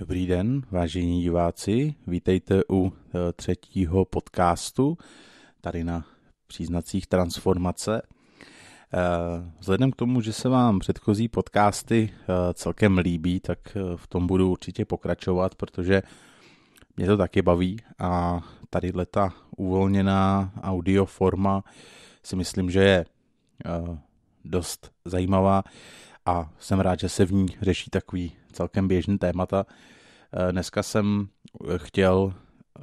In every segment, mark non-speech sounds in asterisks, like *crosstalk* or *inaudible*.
Dobrý den, vážení diváci. Vítejte u eh, třetího podcastu tady na příznacích transformace. Eh, vzhledem k tomu, že se vám předchozí podcasty eh, celkem líbí, tak v tom budu určitě pokračovat, protože mě to taky baví a tady ta uvolněná audio forma si myslím, že je dost zajímavá a jsem rád, že se v ní řeší takový celkem běžný témata. Eh, dneska jsem eh, chtěl eh,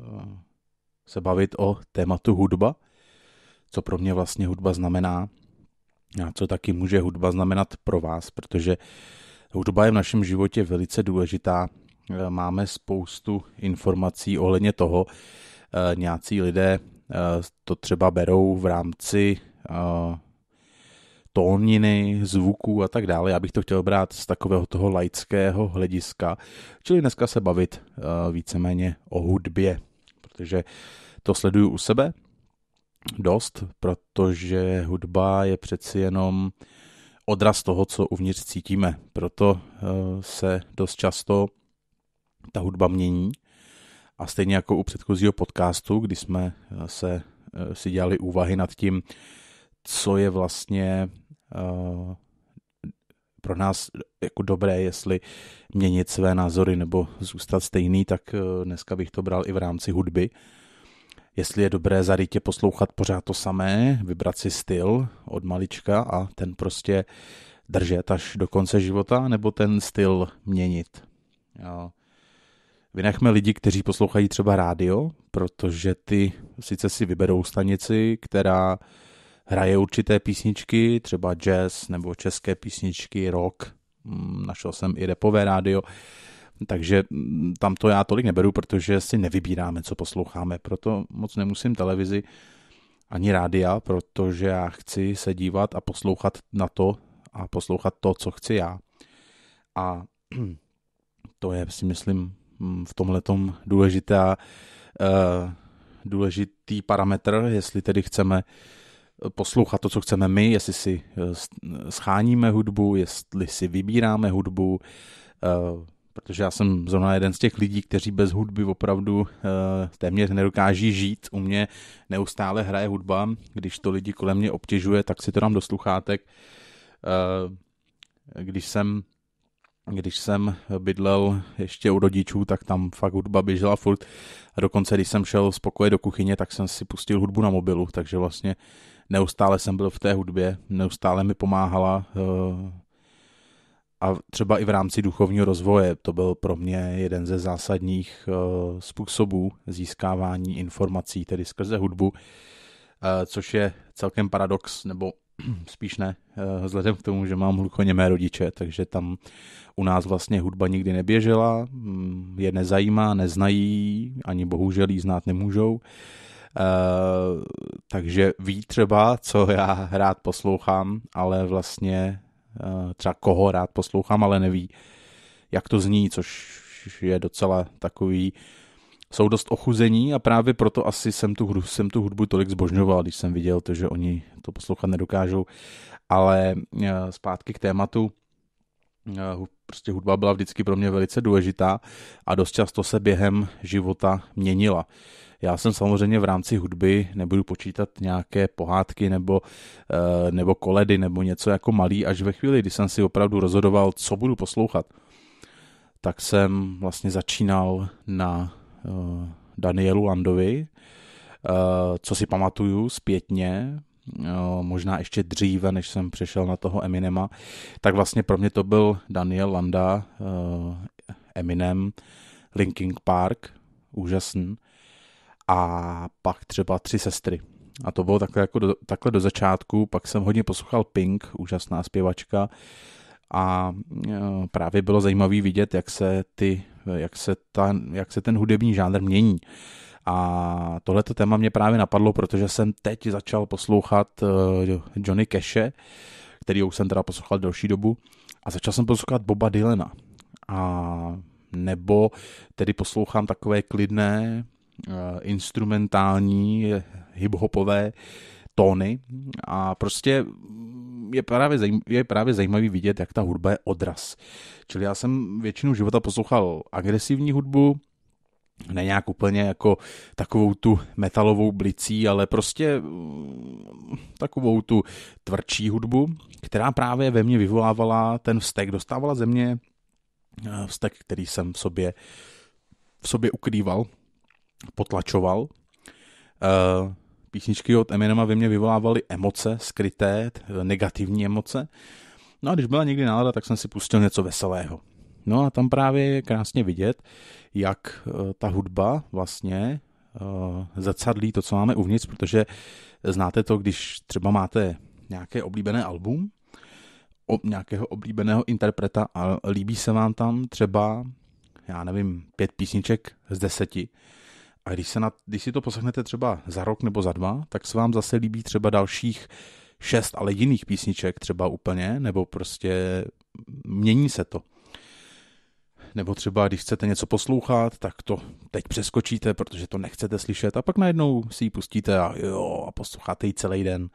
se bavit o tématu hudba, co pro mě vlastně hudba znamená a co taky může hudba znamenat pro vás, protože hudba je v našem životě velice důležitá. Máme spoustu informací ohledně toho, nějací lidé to třeba berou v rámci tóniny, zvuků a tak dále. Já bych to chtěl brát z takového toho laického hlediska, čili dneska se bavit eh, víceméně o hudbě, protože to sleduju u sebe dost, protože hudba je přeci jenom odraz toho, co uvnitř cítíme. Proto eh, se dost často ta hudba mění a stejně jako u předchozího podcastu, kdy jsme eh, se si dělali úvahy nad tím, co je vlastně Eh, pro nás jako dobré, jestli měnit své názory nebo zůstat stejný, tak eh, dneska bych to bral i v rámci hudby. Jestli je dobré zarytě poslouchat pořád to samé, vybrat si styl od malička a ten prostě držet až do konce života, nebo ten styl měnit. Jo. Vynechme lidi, kteří poslouchají třeba rádio, protože ty sice si vyberou stanici, která uh, hraje určité písničky, třeba jazz nebo české písničky, rock, mm, našel jsem i repové rádio, takže mm, tam to já tolik neberu, protože si nevybíráme, co posloucháme, proto moc nemusím televizi ani rádia, protože já chci se dívat a poslouchat na to a poslouchat to, co chci já. A *clears throat* to je, si myslím, mm, v tomhle důležitá, eh, důležitý parametr, jestli tedy chceme poslouchat to, co chceme my, jestli si eh, scháníme hudbu, jestli si vybíráme hudbu, eh, protože já jsem zrovna jeden z těch lidí, kteří bez hudby opravdu eh, téměř nedokáží žít. U mě neustále hraje hudba, když to lidi kolem mě obtěžuje, tak si to dám do sluchátek. Když jsem když jsem bydlel ještě u rodičů, tak tam fakt hudba běžela furt. A dokonce, když jsem šel z pokoje do kuchyně, tak jsem si pustil hudbu na mobilu, takže vlastně neustále jsem byl v té hudbě, neustále mi pomáhala eh, a třeba i v rámci duchovního rozvoje to byl pro mě jeden ze zásadních eh, způsobů získávání informací, tedy skrze hudbu, eh, což je celkem paradox, nebo *clears throat* spíš ne, vzhledem k tomu, že mám hluchoněmé rodiče, takže tam u nás vlastně hudba nikdy neběžela, mm, je nezajímá, neznají, ani bohužel ji znát nemůžou. Eh, takže ví třeba, co já rád poslouchám, ale vlastně uh, třeba koho rád poslouchám, ale neví, jak to zní, což je docela takový, jsou dost ochuzení a právě proto asi jsem tu, hru, jsem tu hudbu tolik zbožňoval, když jsem viděl to, že oni to poslouchat nedokážou. Ale uh, zpátky k tématu, Eh, prostě hudba byla vždycky pro mě velice důležitá a dost často se během života měnila. Já jsem samozřejmě v rámci hudby nebudu počítat nějaké pohádky nebo, eh, nebo koledy nebo něco jako malý, až ve chvíli, kdy jsem si opravdu rozhodoval, co budu poslouchat, tak jsem vlastně začínal na eh, Danielu Landovi, co si pamatuju zpětně, možná ještě dříve, než jsem přišel na toho Eminema, tak vlastně pro mě to byl Daniel Landa, eh, Eminem, Linkin Park, úžasný, a pak třeba Tři sestry. A to bylo takhle, jako do, takhle do začátku, pak jsem hodně poslouchal Pink, úžasná zpěvačka, a eh, právě bylo zajímavé vidět, jak se, ty, jak, se ta, jak se ten hudební žánr mění. A tohleto téma mě právě napadlo, protože jsem teď začal poslouchat eh, Johnny Cashe, který už jsem teda poslouchal delší dobu, a začal jsem poslouchat Boba Dylana. A nebo tedy poslouchám takové klidné, eh, instrumentální, hip-hopové tóny a prostě je právě, zajímavý, je právě zajímavý vidět, jak ta hudba je odraz. Čili já jsem většinu života poslouchal agresivní hudbu, ne nějak úplně jako takovou tu metalovou blicí, ale prostě mm, takovou tu tvrdší hudbu, která právě ve mně vyvolávala ten vztek, dostávala ze mě eh, vztek, který jsem v sobě, v sobě ukrýval, potlačoval. Eh, písničky od Eminema ve mně vyvolávaly emoce skryté, negativní emoce. No a když byla někdy nálada, tak jsem si pustil něco veselého. No a tam právě je krásně vidět, jak eh, ta hudba vlastně eh, zrcadlí to, co máme uvnitř, protože znáte to, když třeba máte nějaké oblíbené album, nějakého oblíbeného interpreta a líbí se vám tam třeba, já nevím, pět písniček z deseti. A když, se na, když si to poslechnete třeba za rok nebo za dva, tak se vám zase líbí třeba dalších šest, ale jiných písniček třeba úplně, nebo prostě mění se to nebo třeba když chcete něco poslouchat, tak to teď přeskočíte, protože to nechcete slyšet a pak najednou si ji pustíte a jo, a posloucháte ji celý den.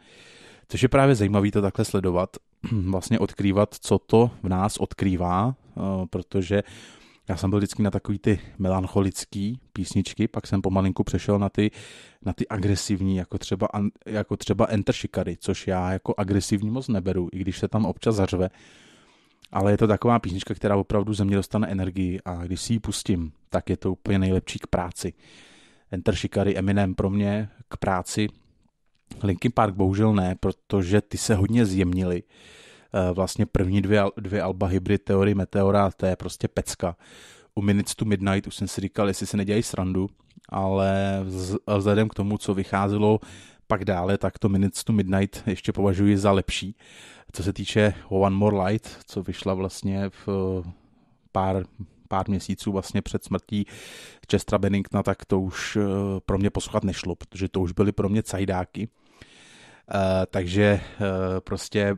Což je právě zajímavé to takhle sledovat, *clears throat* vlastně odkrývat, co to v nás odkrývá, eh, protože já jsem byl vždycky na takový ty melancholický písničky, pak jsem pomalinku přešel na ty, na ty agresivní, jako třeba, jako třeba Enter Shikari, což já jako agresivní moc neberu, i když se tam občas zařve ale je to taková písnička, která opravdu ze mě dostane energii a když si ji pustím, tak je to úplně nejlepší k práci. Enter Shikari Eminem pro mě k práci. Linkin Park bohužel ne, protože ty se hodně zjemnili. Eh, vlastně první dvě, dvě alba Hybrid Theory Meteora, to je prostě pecka. U Minutes to Midnight už jsem si říkal, jestli se nedělají srandu, ale vzhledem k tomu, co vycházelo pak dále, tak to Minutes to Midnight ještě považuji za lepší. Co se týče One More Light, co vyšla vlastně v eh, pár pár měsíců vlastně před smrtí Chestra Benningtona, tak to už eh, pro mě poslouchat nešlo, protože to už byly pro mě cajdáky. Eh, takže prostě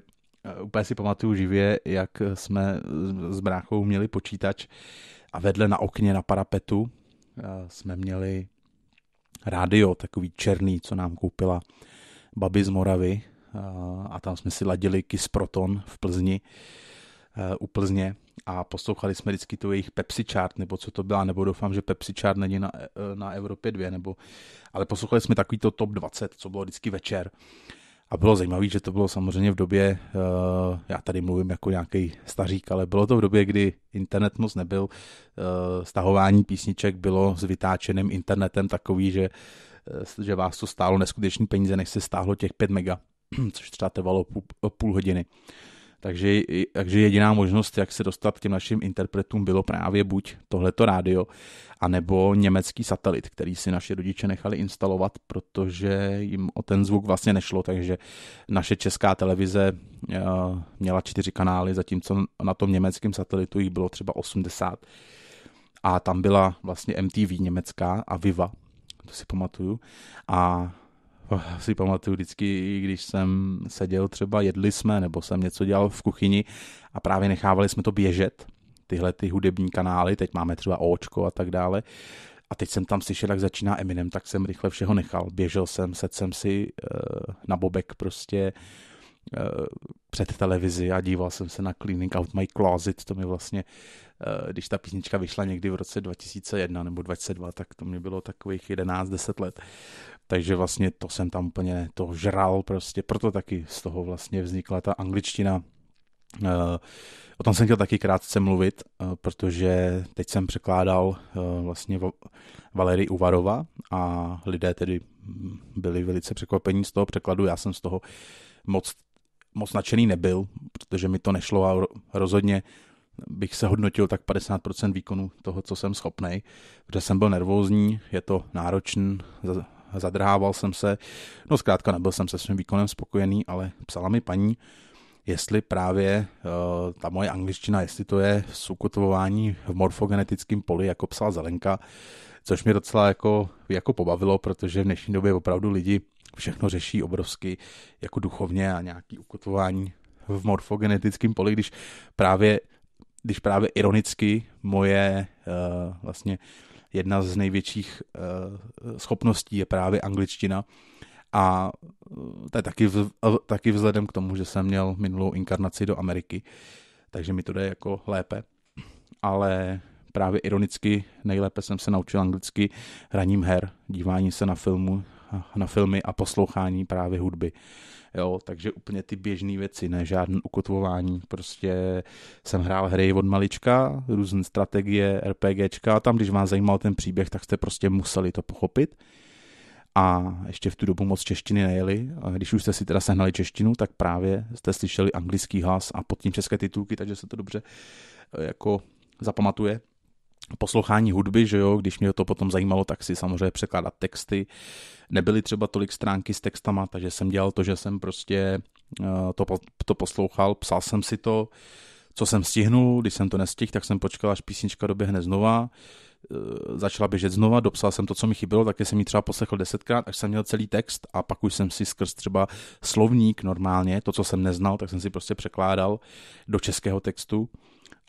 úplně si pamatuju živě, jak jsme s bráchou měli počítač a vedle na okně na parapetu jsme měli rádio, takový černý, co nám koupila babi z Moravy a tam jsme si ladili Kiss Proton v Plzni, e, u Plzně a poslouchali jsme vždycky tu jejich Pepsi Chart, nebo co to byla, nebo doufám, že Pepsi Chart není na, e, na Evropě 2, nebo, ale poslouchali jsme takový to top 20, co bylo vždycky večer a bylo zajímavé, že to bylo samozřejmě v době, eh, já tady mluvím jako nějaký stařík, ale bylo to v době, kdy internet moc nebyl. Eh, stahování písniček bylo s vytáčeným internetem takový, že, eh, že vás to stálo neskutečný peníze, než se stáhlo těch 5 mega, *clears throat* což třeba trvalo půl, půl hodiny. Takže, takže jediná možnost, jak se dostat k těm našim interpretům, bylo právě buď tohleto rádio, anebo německý satelit, který si naši rodiče nechali instalovat, protože jim o ten zvuk vlastně nešlo, takže naše česká televize eh, měla čtyři kanály, zatímco na tom německém satelitu jich bylo třeba 80. A tam byla vlastně MTV německá a Viva, to si pamatuju. A jako si pamatuju vždycky, když jsem seděl třeba, jedli jsme, nebo jsem něco dělal v kuchyni a právě nechávali jsme to běžet, tyhle ty hudební kanály, teď máme třeba Očko a tak dále, a teď jsem tam slyšel, jak začíná Eminem, tak jsem rychle všeho nechal. Běžel jsem, sedl jsem si uh, na bobek prostě uh, před televizi a díval jsem se na Cleaning Out My Closet, to mi vlastně Eh, když ta písnička vyšla někdy v roce 2001 nebo 2002, tak to mě bylo takových 11-10 let. Takže vlastně to jsem tam úplně to žral prostě, proto taky z toho vlastně vznikla ta angličtina, eh, O tom jsem chtěl taky krátce mluvit, eh, protože teď jsem překládal vlastně Valery Uvarova a lidé tedy byli velice překvapení z toho překladu. Já jsem z toho moc, moc nadšený nebyl, protože mi to nešlo a rozhodně bych se hodnotil tak 50% výkonu toho, co jsem schopný, protože jsem byl nervózní, je to náročný, zadrhával jsem se, no zkrátka nebyl jsem se svým výkonem spokojený, ale psala mi paní, jestli právě uh, ta moje angličtina, jestli to je sukotvování v morfogenetickém poli, jako psala Zelenka, což mě docela jako, jako pobavilo, protože v dnešní době opravdu lidi všechno řeší obrovsky jako duchovně a nějaký ukotvování v morfogenetickém poli, když právě když právě ironicky moje uh, vlastně jedna z největších uh, schopností je právě angličtina. A eh, to je taky, v, taky vzhledem k tomu, že jsem měl minulou inkarnaci do Ameriky, takže mi to jde jako lépe. Ale právě ironicky nejlépe jsem se naučil anglicky hraním her, díváním se na filmu, na filmy a poslouchání právě hudby. Jo, takže úplně ty běžné věci, ne žádné ukotvování. Prostě jsem hrál hry od malička, různé strategie, RPGčka a tam, když vás zajímal ten příběh, tak jste prostě museli to pochopit. A ještě v tu dobu moc češtiny nejeli. A když už jste si teda sehnali češtinu, tak právě jste slyšeli anglický hlas a pod tím české titulky, takže se to dobře eh, jako zapamatuje poslouchání hudby, že jo, když mě to potom zajímalo, tak si samozřejmě překládat texty. Nebyly třeba tolik stránky s textama, takže jsem dělal to, že jsem prostě eh, to, to poslouchal, psal jsem si to, co jsem stihnul, když jsem to nestihl, tak jsem počkal, až písnička doběhne znova, eh, začala běžet znova, dopsal jsem to, co mi chybělo, taky jsem ji třeba poslechl desetkrát, až jsem měl celý text a pak už jsem si skrz třeba slovník normálně, to, co jsem neznal, tak jsem si prostě překládal do českého textu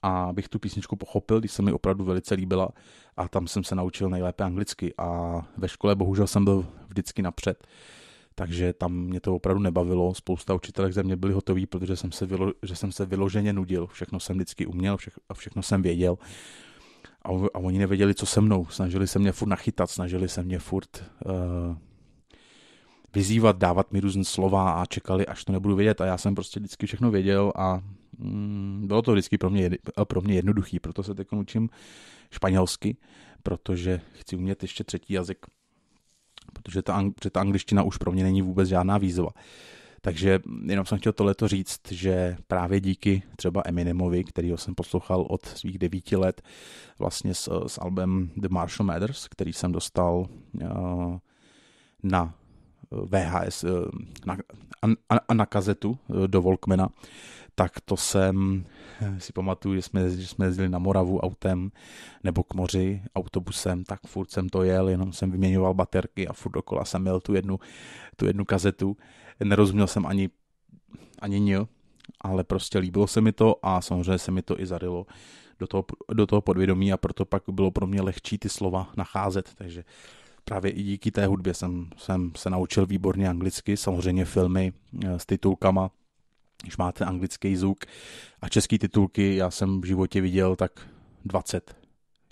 a bych tu písničku pochopil, když se mi opravdu velice líbila a tam jsem se naučil nejlépe anglicky a ve škole bohužel jsem byl vždycky napřed, takže tam mě to opravdu nebavilo, spousta učitelek ze mě byli hotový, protože jsem se, vylo, že jsem se vyloženě nudil, všechno jsem vždycky uměl vše, a všechno jsem věděl a, a oni nevěděli, co se mnou, snažili se mě furt nachytat, snažili se mě furt... Uh, vyzývat, dávat mi různé slova a čekali, až to nebudu vědět. A já jsem prostě vždycky všechno věděl a Mm, bylo to vždycky pro mě, pro mě jednoduchý, proto se teď učím španělsky, protože chci umět ještě třetí jazyk, protože ta, protože ta angličtina už pro mě není vůbec žádná výzva. Takže jenom jsem chtěl tohleto říct, že právě díky třeba Eminemovi, kterýho jsem poslouchal od svých devíti let vlastně s, s albem The Marshall Matters, který jsem dostal uh, na eh, VHS, eh, na, a, a na kazetu do Volkmana, tak to jsem, *laughs* si pamatuju, že jsme, že jsme jezdili na Moravu autem nebo k moři autobusem, tak furt jsem to jel, jenom jsem vyměňoval baterky a furt dokola jsem měl tu jednu, tu jednu kazetu. Nerozuměl jsem ani, ani nil, ale prostě líbilo se mi to a samozřejmě se mi to i zarilo do toho, do toho podvědomí a proto pak bylo pro mě lehčí ty slova nacházet, takže právě i díky té hudbě jsem, jsem se naučil výborně anglicky, samozřejmě filmy eh, s titulkama, když máte anglický zvuk a český titulky, já jsem v životě viděl tak 20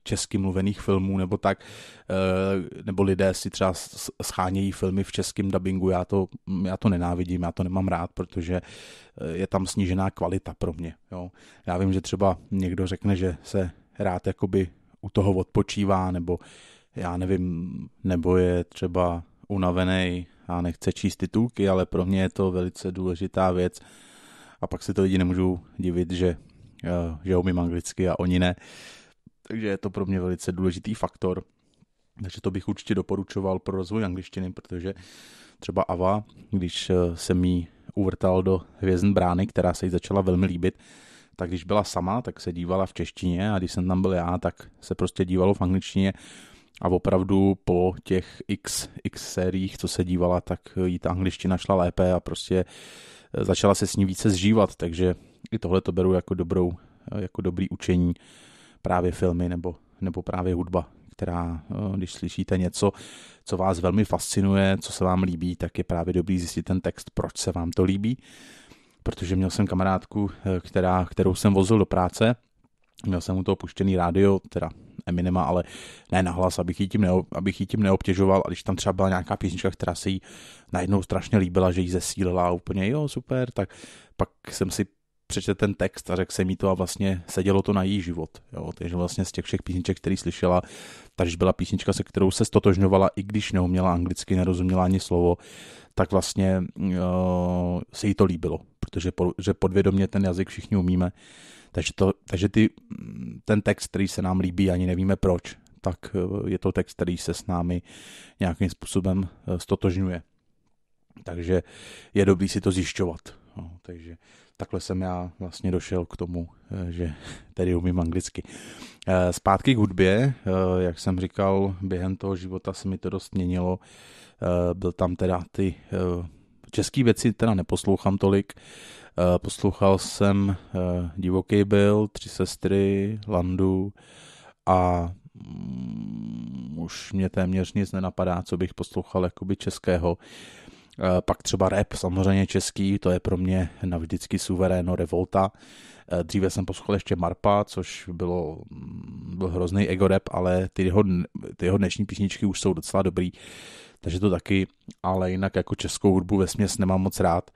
česky mluvených filmů nebo tak, eh, nebo lidé si třeba schánějí filmy v českém dubbingu, já to, já to nenávidím, já to nemám rád, protože eh, je tam snížená kvalita pro mě. Jo. Já vím, že třeba někdo řekne, že se rád jakoby u toho odpočívá, nebo já nevím, nebo je třeba unavený a nechce číst titulky, ale pro mě je to velice důležitá věc, a pak se ty lidi nemůžou divit, že, eh, že umím anglicky a oni ne. Takže je to pro mě velice důležitý faktor. Takže to bych určitě doporučoval pro rozvoj angličtiny, protože třeba Ava, když jsem eh, jí uvrtal do Hvězdn brány, která se jí začala velmi líbit, tak když byla sama, tak se dívala v češtině a když jsem tam byl já, tak se prostě dívalo v angličtině a opravdu po těch x, x sériích, co se dívala, tak jí ta angličtina šla lépe a prostě začala se s ní více zžívat, takže i tohle to beru jako, dobrou, jako dobrý učení právě filmy nebo, nebo právě hudba, která, eh, když slyšíte něco, co vás velmi fascinuje, co se vám líbí, tak je právě dobrý zjistit ten text, proč se vám to líbí. Protože měl jsem kamarádku, eh, která, kterou jsem vozil do práce, měl jsem u toho puštěný rádio, teda Eminema, ale ne na hlas, abych ji tím, neo, abych ji tím neobtěžoval. A když tam třeba byla nějaká písnička, která se jí najednou strašně líbila, že jí zesílila úplně, jo, super, tak pak jsem si přečetl ten text a řekl jsem jí to a vlastně sedělo to na její život. Jo? Takže vlastně z těch všech písniček, které slyšela, takže byla písnička, se kterou se stotožňovala, i když neuměla anglicky, nerozuměla ani slovo, tak vlastně uh, se jí to líbilo, protože po, že podvědomě ten jazyk všichni umíme takže, to, takže ty, ten text, který se nám líbí, ani nevíme proč, tak eh, je to text, který se s námi nějakým způsobem stotožňuje. Eh, takže je dobrý si to zjišťovat. No, takže takhle jsem já vlastně došel k tomu, eh, že *laughs* tedy umím anglicky. Zpátky k hudbě, jak jsem říkal, během toho života se mi to dost měnilo. Byl tam teda ty Český věci teda neposlouchám tolik. Eh, poslouchal jsem eh, Divoký byl, Tři sestry, Landu a mm, už mě téměř nic nenapadá, co bych poslouchal jakoby českého. Eh, pak třeba rap, samozřejmě český, to je pro mě navždycky suveréno revolta. Dříve jsem poslouchal ještě Marpa, což bylo, mm, byl hrozný ego rap, ale ty jeho, ty jeho dnešní písničky už jsou docela dobrý takže to taky, ale jinak jako českou hudbu ve směs nemám moc rád.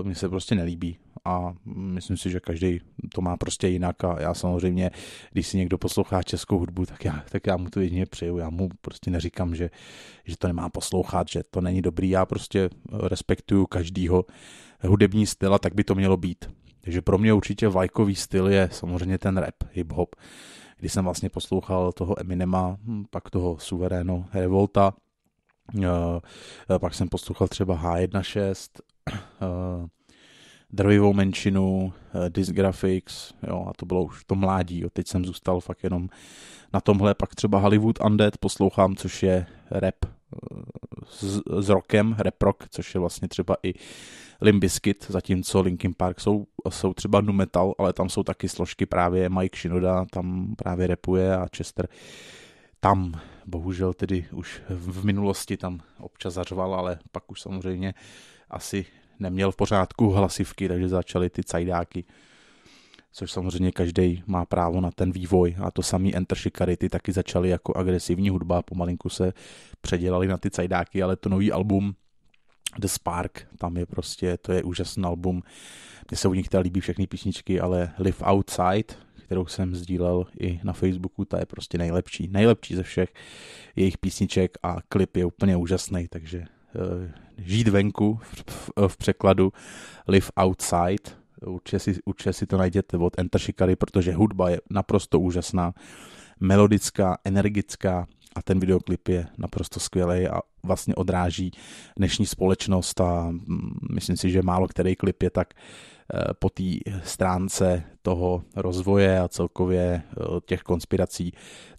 Uh, mně se prostě nelíbí a myslím si, že každý to má prostě jinak a já samozřejmě, když si někdo poslouchá českou hudbu, tak já, tak já mu to jedině přeju, já mu prostě neříkám, že, že to nemá poslouchat, že to není dobrý, já prostě respektuju každýho hudební styl a tak by to mělo být. Takže pro mě určitě vlajkový styl je samozřejmě ten rap, hip-hop. Uh, kdy jsem vlastně poslouchal toho Eminema, hm, pak toho Suveréno Revolta, eh, eh, pak jsem poslouchal třeba H1.6, eh, drvivou menšinu, Disgraphics, jo, a to bylo už to mládí, jo, teď jsem zůstal fakt jenom na tomhle, pak třeba Hollywood Undead poslouchám, což je rap s, s rokem, rap rock, což je vlastně třeba i Limbiskit, zatímco Linkin Park jsou, jsou třeba nu metal, ale tam jsou taky složky právě Mike Shinoda, tam právě repuje a Chester tam bohužel tedy už v minulosti tam občas zařval, ale pak už samozřejmě asi neměl v pořádku hlasivky, takže začaly ty cajdáky což samozřejmě každý má právo na ten vývoj a to samý Enter Shikari, ty taky začaly jako agresivní hudba, pomalinku se předělali na ty cajdáky, ale to nový album The Spark, tam je prostě, to je úžasný album. Mně se u nich teda líbí všechny písničky, ale Live Outside, kterou jsem sdílel i na Facebooku, ta je prostě nejlepší. Nejlepší ze všech jejich písniček a klip je úplně úžasný, takže uh, žít venku v, v, v překladu Live Outside, určitě si, určitě si to najděte od Enter Shikari, protože hudba je naprosto úžasná, melodická, energická, a ten videoklip je naprosto skvělý a vlastně odráží dnešní společnost a mm, myslím si, že málo který klip je tak eh, po té stránce toho rozvoje a celkově eh, těch konspirací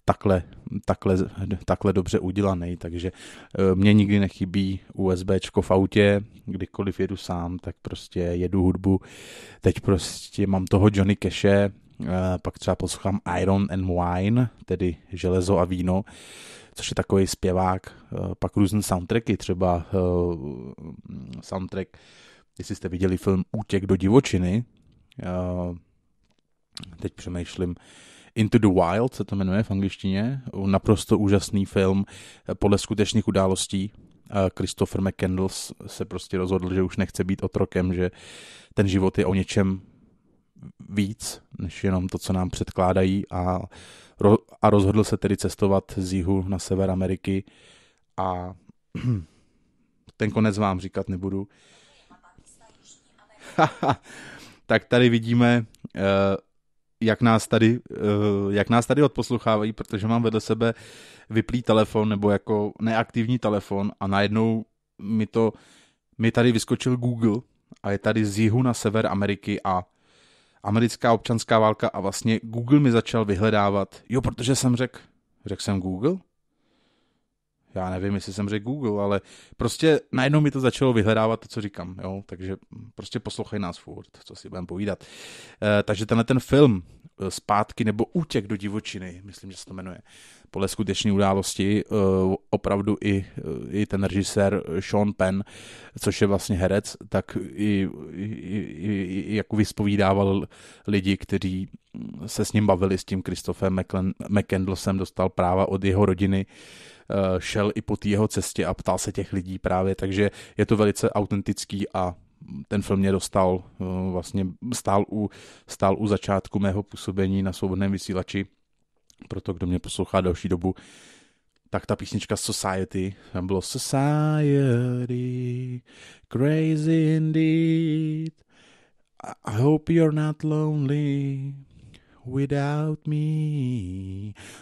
takhle, takhle, takhle dobře udělaný, takže eh, mě nikdy nechybí USBčko v autě, kdykoliv jedu sám, tak prostě jedu hudbu. Teď prostě mám toho Johnny Cashe, Eh, pak třeba poslouchám Iron and Wine, tedy železo a víno, což je takový zpěvák, eh, pak různé soundtracky, třeba eh, soundtrack, jestli jste viděli film Útěk do divočiny, teď přemýšlím, Into the Wild se to jmenuje v angličtině, naprosto úžasný film podle skutečných událostí, Christopher McCandles se prostě rozhodl, že už nechce být otrokem, že ten život je o něčem víc, než jenom to, co nám předkládají a, ro, a rozhodl se tedy cestovat z jihu na sever Ameriky a *clears throat* ten konec vám říkat nebudu. *laughs* tak tady vidíme, eh, jak nás tady, eh, jak nás tady odposlouchávají, protože mám vedle sebe vyplý telefon nebo jako neaktivní telefon a najednou mi to, mi tady vyskočil Google a je tady z jihu na sever Ameriky a americká občanská válka a vlastně Google mi začal vyhledávat. Jo, protože jsem řekl, řekl jsem Google? Já nevím, jestli jsem řekl Google, ale prostě najednou mi to začalo vyhledávat to, co říkám, jo, takže prostě poslouchej nás furt, co si budeme povídat. E, takže tenhle ten film eh, Zpátky nebo Útěk do divočiny, myslím, že se to jmenuje, podle skutečné události eh, opravdu i, eh, i ten režisér Sean Penn, což je vlastně herec, tak i, i, i jako vyspovídával lidi, kteří se s ním bavili, s tím Christophem McCandlesem, dostal práva od jeho rodiny, eh, šel i po té jeho cestě a ptal se těch lidí právě, takže je to velice autentický a ten film mě dostal, vlastně stál u, stál u začátku mého působení na svobodném vysílači proto, kdo mě poslouchá další dobu, tak ta písnička Society, tam bylo Society, crazy indeed, I hope you're not lonely without me.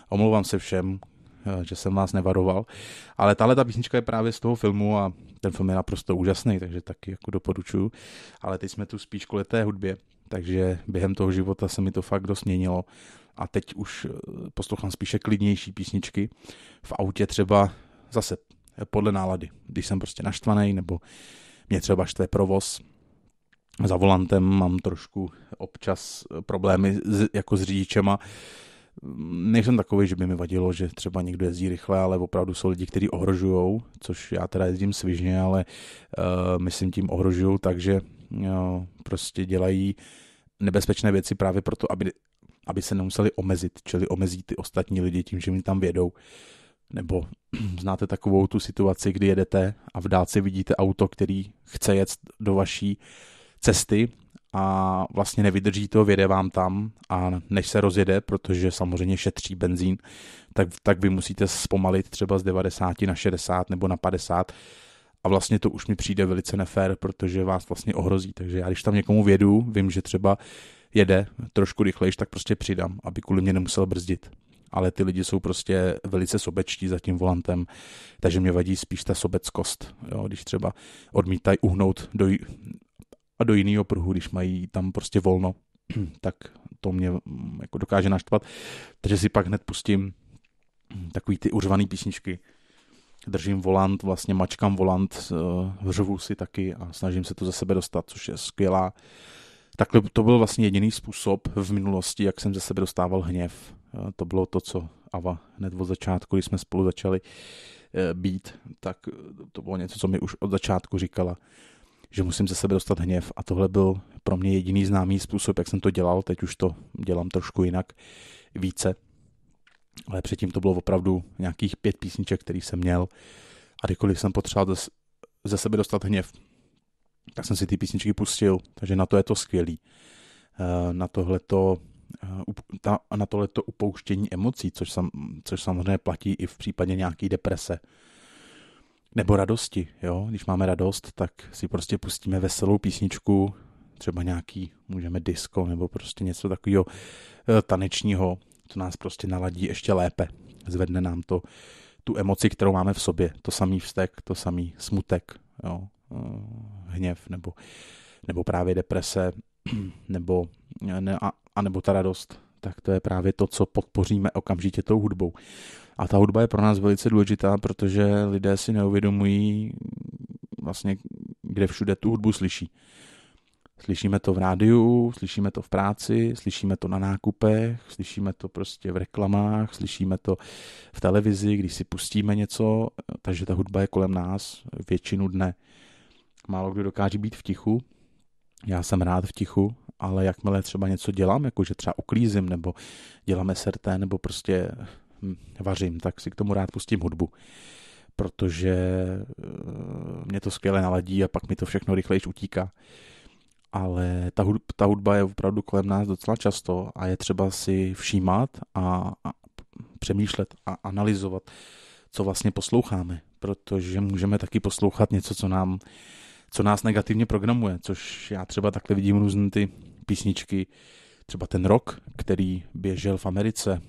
Omlouvám se všem, eh, že jsem vás nevaroval, ale tahle ta písnička je právě z toho filmu a ten film je naprosto úžasný, takže taky jako doporučuju, ale teď jsme tu spíš kvůli té hudbě, takže během toho života se mi to fakt dost měnilo a teď už eh, poslouchám spíše klidnější písničky. V autě třeba zase eh, podle nálady, když jsem prostě naštvaný nebo mě třeba štve provoz, za volantem mám trošku občas eh, problémy s, jako s řidičema. Mm, nejsem takový, že by mi vadilo, že třeba někdo jezdí rychle, ale opravdu jsou lidi, kteří ohrožují, což já teda jezdím svižně, ale uh, myslím tím ohrožují, takže uh, prostě dělají nebezpečné věci právě proto, aby, aby se nemuseli omezit, čili omezí ty ostatní lidi tím, že mi tam vědou. Nebo *clears throat* znáte takovou tu situaci, kdy jedete a v dálce vidíte auto, který chce jet do vaší cesty a vlastně nevydrží to, věde vám tam a než se rozjede, protože samozřejmě šetří benzín, tak, tak vy musíte zpomalit třeba z 90 na 60 nebo na 50 a vlastně to už mi přijde velice nefér, protože vás vlastně ohrozí. Takže já když tam někomu vědu, vím, že třeba jede trošku rychlejš, tak prostě přidám, aby kvůli mě nemusel brzdit. Ale ty lidi jsou prostě velice sobečtí za tím volantem, takže mě vadí spíš ta sobeckost, jo, když třeba odmítají uhnout do, a do jiného pruhu, když mají tam prostě volno, *clears throat* tak to mě mm, jako dokáže naštvat. Takže si pak hned pustím mm, takový ty uřvaný písničky, držím volant, vlastně mačkám volant, hřvu eh, si taky a snažím se to ze sebe dostat, což je skvělá Takhle to byl vlastně jediný způsob v minulosti, jak jsem ze sebe dostával hněv. Eh, to bylo to, co Ava hned od začátku, když jsme spolu začali eh, být, tak eh, to bylo něco, co mi už od začátku říkala, že musím ze sebe dostat hněv a tohle byl pro mě jediný známý způsob, jak jsem to dělal, teď už to dělám trošku jinak, více, ale předtím to bylo opravdu nějakých pět písniček, který jsem měl a kdykoliv jsem potřeboval ze, ze sebe dostat hněv, tak jsem si ty písničky pustil, takže na to je to skvělý. Eh, na tohleto, eh, na tohleto upouštění emocí, což, sam, což samozřejmě platí i v případě nějaké deprese. Nebo radosti, jo? Když máme radost, tak si prostě pustíme veselou písničku, třeba nějaký, můžeme disco nebo prostě něco takového eh, tanečního, co nás prostě naladí ještě lépe. Zvedne nám to tu emoci, kterou máme v sobě. To samý vztek, to samý smutek, jo? hněv nebo, nebo právě deprese *clears throat* nebo, ne, a, a nebo ta radost, tak to je právě to, co podpoříme okamžitě tou hudbou. A ta hudba je pro nás velice důležitá, protože lidé si neuvědomují vlastně, kde všude tu hudbu slyší. Slyšíme to v rádiu, slyšíme to v práci, slyšíme to na nákupech, slyšíme to prostě v reklamách, slyšíme to v televizi, když si pustíme něco, takže ta hudba je kolem nás většinu dne. Málo kdo dokáže být v tichu. Já jsem rád v tichu, ale jakmile třeba něco dělám, jako že třeba uklízím, nebo děláme SRT, nebo prostě hm, vařím, tak si k tomu rád pustím hudbu protože eh, mě to skvěle naladí a pak mi to všechno rychleji utíká. Ale ta hudba, ta hudba je opravdu kolem nás docela často a je třeba si všímat a, a přemýšlet a analyzovat, co vlastně posloucháme, protože můžeme taky poslouchat něco, co nám co nás negativně programuje, což já třeba takhle vidím různé ty písničky, třeba ten rok, který běžel v Americe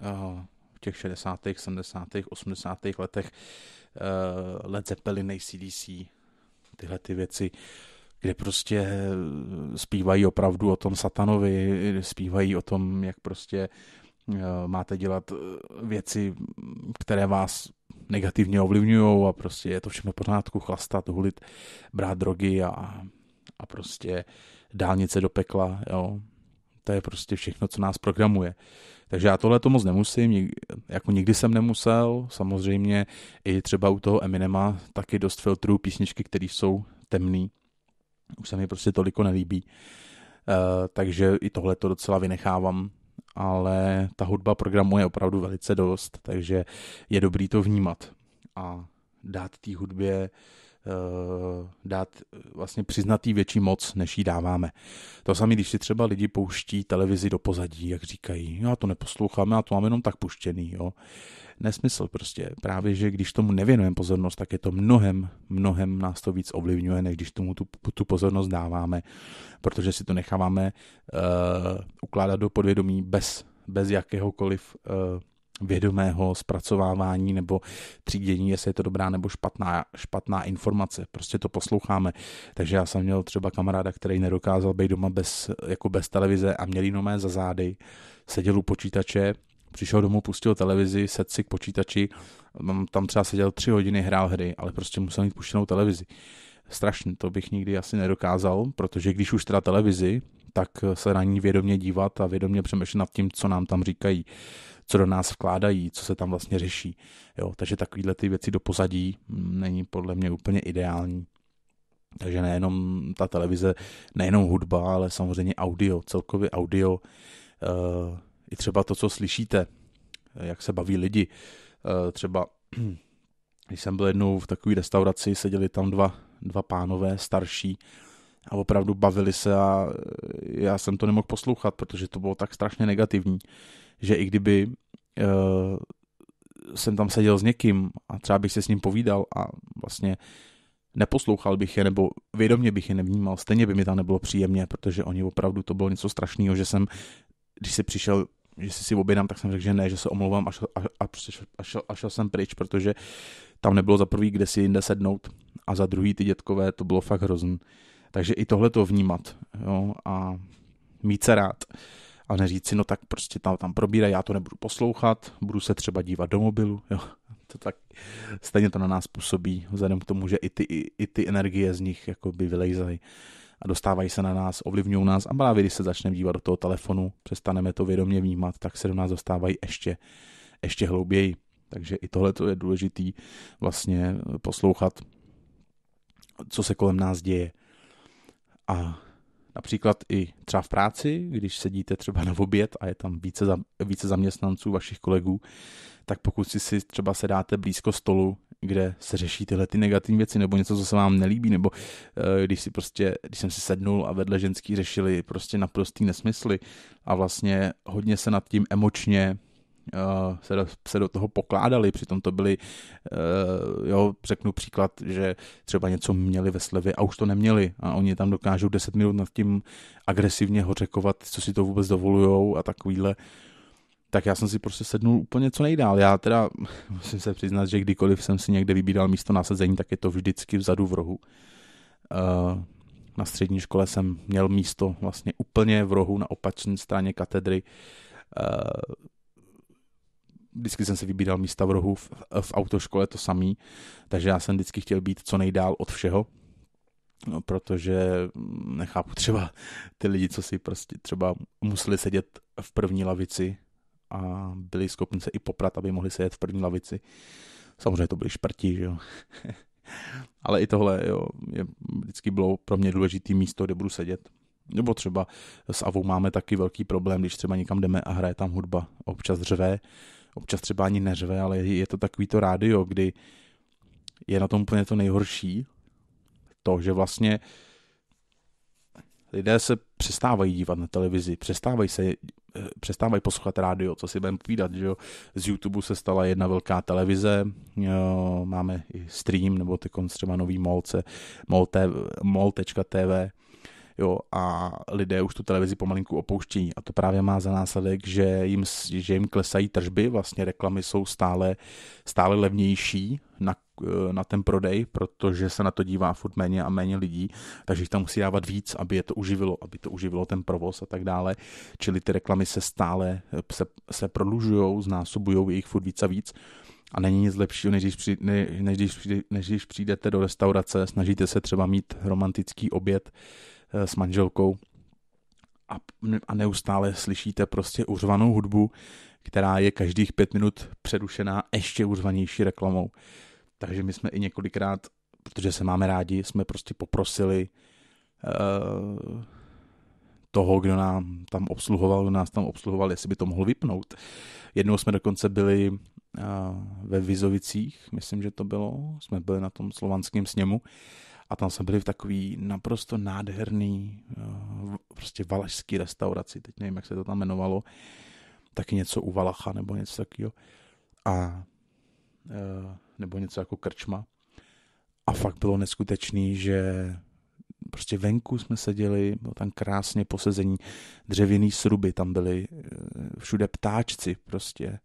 eh, v těch 60., 70., 80. letech, eh, Led Zeppelin, ACDC, tyhle ty věci, kde prostě eh, zpívají opravdu o tom satanovi, zpívají o tom, jak prostě máte dělat věci, které vás negativně ovlivňují a prostě je to všechno pořádku, chlastat, hulit, brát drogy a, a prostě dálnice do pekla, jo. To je prostě všechno, co nás programuje. Takže já tohle to moc nemusím, jako nikdy jsem nemusel, samozřejmě i třeba u toho Eminema taky dost filtrů písničky, které jsou temný, už se mi prostě toliko nelíbí. Uh, takže i tohle to docela vynechávám, ale ta hudba programu je opravdu velice dost, takže je dobrý to vnímat a dát té hudbě Eh, dát eh, vlastně přiznatý větší moc, než jí dáváme. To samé, když si třeba lidi pouští televizi do pozadí, jak říkají, já to neposlouchám, já to mám jenom tak puštěný, jo. Nesmysl prostě. Právě, že když tomu nevěnujeme pozornost, tak je to mnohem, mnohem nás to víc ovlivňuje, než když tomu tu, tu pozornost dáváme, protože si to necháváme uh, ukládat do podvědomí bez, bez jakéhokoliv uh, vědomého zpracovávání nebo třídění, jestli je to dobrá nebo špatná, špatná informace. Prostě to posloucháme. Takže já jsem měl třeba kamaráda, který nedokázal být doma bez, jako bez televize a měl jenom za zády, seděl u počítače, přišel domů, pustil televizi, sedl si k počítači, tam třeba seděl tři hodiny, hrál hry, ale prostě musel mít puštěnou televizi. Strašně, to bych nikdy asi nedokázal, protože když už teda televizi, tak se na ní vědomě dívat a vědomě přemýšlet nad tím, co nám tam říkají, co do nás vkládají, co se tam vlastně řeší. Jo, takže takovýhle ty věci do pozadí mm, není podle mě úplně ideální. Takže nejenom ta televize, nejenom hudba, ale samozřejmě audio, celkově audio, eh, i třeba to, co slyšíte, jak se baví lidi. Eh, třeba, *clears throat* když jsem byl jednou v takové restauraci, seděli tam dva, dva pánové starší, a opravdu bavili se a eh, já jsem to nemohl poslouchat, protože to bylo tak strašně negativní, že i kdyby uh, jsem tam seděl s někým a třeba bych se s ním povídal a vlastně neposlouchal bych je nebo vědomě bych je nevnímal, stejně by mi tam nebylo příjemně, protože oni opravdu to bylo něco strašného, že jsem, když si přišel že si si objednám, tak jsem řekl, že ne, že se omlouvám a šel, a, a, šel, a šel jsem pryč, protože tam nebylo za prvý kde si jinde sednout a za druhý ty dětkové, to bylo fakt hrozný. Takže i tohle to vnímat jo, a mít se rád a neříct si, no tak prostě tam, tam probírá, já to nebudu poslouchat, budu se třeba dívat do mobilu, jo. *laughs* To tak, stejně to na nás působí, vzhledem k tomu, že i ty, i, i ty energie z nich jakoby vylejzají a dostávají se na nás, ovlivňují nás a právě když se začneme dívat do toho telefonu, přestaneme to vědomě vnímat, tak se do nás dostávají ještě, ještě hlouběji. Takže i tohle je důležitý vlastně poslouchat, co se kolem nás děje. A například i třeba v práci, když sedíte třeba na oběd a je tam více, za, více zaměstnanců vašich kolegů, tak pokud si, si třeba sedáte blízko stolu, kde se řeší tyhle ty negativní věci nebo něco, co se vám nelíbí, nebo eh, když, si prostě, když jsem si sednul a vedle ženský řešili prostě naprostý nesmysly a vlastně hodně se nad tím emočně se do, se do toho pokládali, přitom to byly, eh, jo, řeknu příklad, že třeba něco měli ve slevě a už to neměli a oni tam dokážou 10 minut nad tím agresivně hořekovat, co si to vůbec dovolujou a takovýhle tak já jsem si prostě sednul úplně co nejdál. Já teda *laughs* musím se přiznat, že kdykoliv jsem si někde vybíral místo na sezení, tak je to vždycky vzadu v rohu. Eh, na střední škole jsem měl místo vlastně úplně v rohu na opačné straně katedry eh, vždycky jsem si vybíral místa v rohu, v, v autoškole to samý, takže já jsem vždycky chtěl být co nejdál od všeho, no, protože nechápu třeba ty lidi, co si prostě třeba museli sedět v první lavici a byli schopni se i poprat, aby mohli sedět v první lavici. Samozřejmě to byli šprti, že jo. *laughs* Ale i tohle jo, je, vždycky bylo pro mě důležité místo, kde budu sedět. Nebo třeba s Avou máme taky velký problém, když třeba někam jdeme a hraje tam hudba, občas řve, občas třeba ani neřve, ale je to takový to rádio, kdy je na tom úplně to nejhorší, to, že vlastně lidé se přestávají dívat na televizi, přestávají se eh, přestávají poslouchat rádio, co si budeme povídat, že jo. Z YouTube se stala jedna velká televize, jo, máme i stream, nebo ty třeba nový molce, mol.tv, mol jo, a lidé už tu televizi pomalinku opouštějí. A to právě má za následek, že jim, že jim klesají tržby, vlastně reklamy jsou stále, stále levnější na, eh, na ten prodej, protože se na to dívá furt méně a méně lidí, takže jich tam musí dávat víc, aby je to uživilo, aby to uživilo ten provoz a tak dále. Čili ty reklamy se stále eh, se, se prodlužují, znásobují jejich furt víc a víc. A není nic lepšího, než když, přijde, než, když přijde, než když přijdete do restaurace, snažíte se třeba mít romantický oběd, Eh, s manželkou a, a neustále slyšíte prostě uřvanou hudbu, která je každých pět minut přerušená ještě uřvanější reklamou. Takže my jsme i několikrát, protože se máme rádi, jsme prostě poprosili uh, toho, kdo nám tam obsluhoval, kdo nás tam obsluhoval, jestli by to mohl vypnout. Jednou jsme dokonce byli uh, ve Vizovicích, myslím, že to bylo, jsme byli na tom slovanském sněmu a tam jsme byli v takový naprosto nádherný eh, prostě valašský restauraci, teď nevím, jak se to tam jmenovalo, taky něco u Valacha nebo něco takového a eh, nebo něco jako krčma a fakt bylo neskutečný, že prostě venku jsme seděli, bylo tam krásně posezení, dřevěný sruby tam byly, eh, všude ptáčci prostě,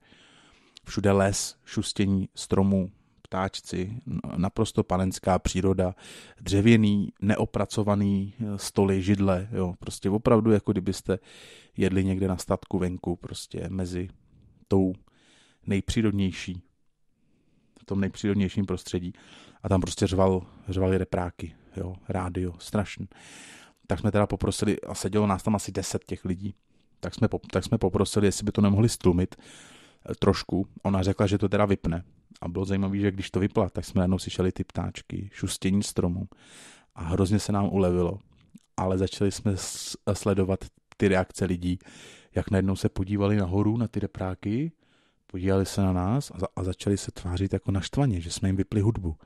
všude les, šustění stromů, ptáčci, naprosto panenská příroda, dřevěný, neopracovaný e, stoly, židle, jo, prostě opravdu jako kdybyste jedli někde na statku venku, prostě mezi tou nejpřírodnější, v tom nejpřírodnějším prostředí a tam prostě řval, řvali repráky, jo, rádio, strašný. Tak jsme teda poprosili, a sedělo nás tam asi deset těch lidí, tak jsme, tak jsme poprosili, jestli by to nemohli stlumit e, trošku. Ona řekla, že to teda vypne, a bylo zajímavé, že když to vypla, tak jsme najednou slyšeli ty ptáčky, šustění stromů a hrozně se nám ulevilo. Ale začali jsme sledovat ty reakce lidí, jak najednou se podívali nahoru na ty depráky, podívali se na nás a, za- a začali se tvářit jako naštvaně, že jsme jim vypli hudbu.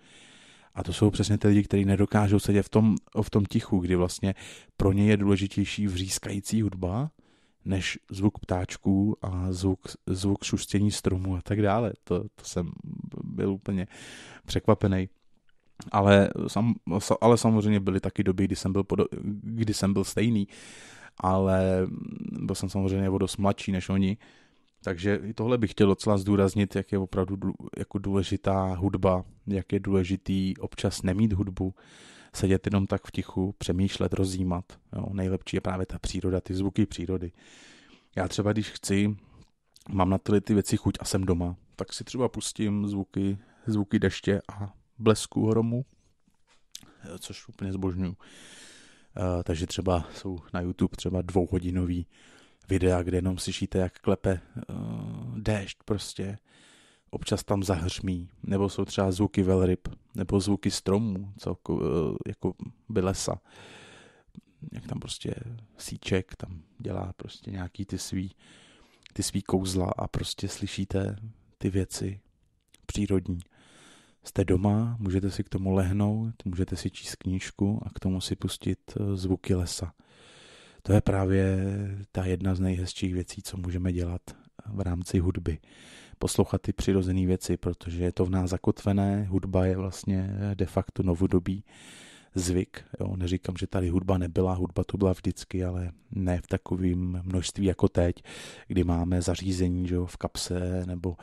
A to jsou přesně ty lidi, kteří nedokážou sedět v tom, v tom tichu, kdy vlastně pro ně je důležitější vřískající hudba, než zvuk ptáčků a zvuk, zvuk šustění stromů a tak dále. To, to jsem byl úplně překvapený. Ale, sam, ale samozřejmě byly taky doby, kdy jsem byl, podo, kdy jsem byl stejný, ale byl jsem samozřejmě o dost mladší než oni. Takže i tohle bych chtěl docela zdůraznit, jak je opravdu jako důležitá hudba, jak je důležitý občas nemít hudbu, sedět jenom tak v tichu, přemýšlet, rozjímat. Jo. Nejlepší je právě ta příroda, ty zvuky přírody. Já třeba, když chci, mám na tyhle ty věci chuť a jsem doma, tak si třeba pustím zvuky, zvuky deště a blesku hromu, eh, což úplně zbožňuju. Eh, takže třeba jsou na YouTube třeba dvouhodinový videa, kde jenom slyšíte, jak klepe uh, déšť prostě občas tam zahřmí, nebo jsou třeba zvuky velryb, nebo zvuky stromů, celko, eh, jako lesa, Jak tam prostě síček tam dělá prostě nějaký ty svý, ty svý kouzla a prostě slyšíte ty věci přírodní. Jste doma, můžete si k tomu lehnout, můžete si číst knížku a k tomu si pustit eh, zvuky lesa. To je právě ta jedna z nejhezčích věcí, co můžeme dělat v rámci hudby poslouchat ty přirozené věci, protože je to v nás zakotvené, hudba je vlastně de facto novodobý zvyk. Jo. Neříkám, že tady hudba nebyla, hudba tu byla vždycky, ale ne v takovém množství jako teď, kdy máme zařízení že jo, v kapse nebo,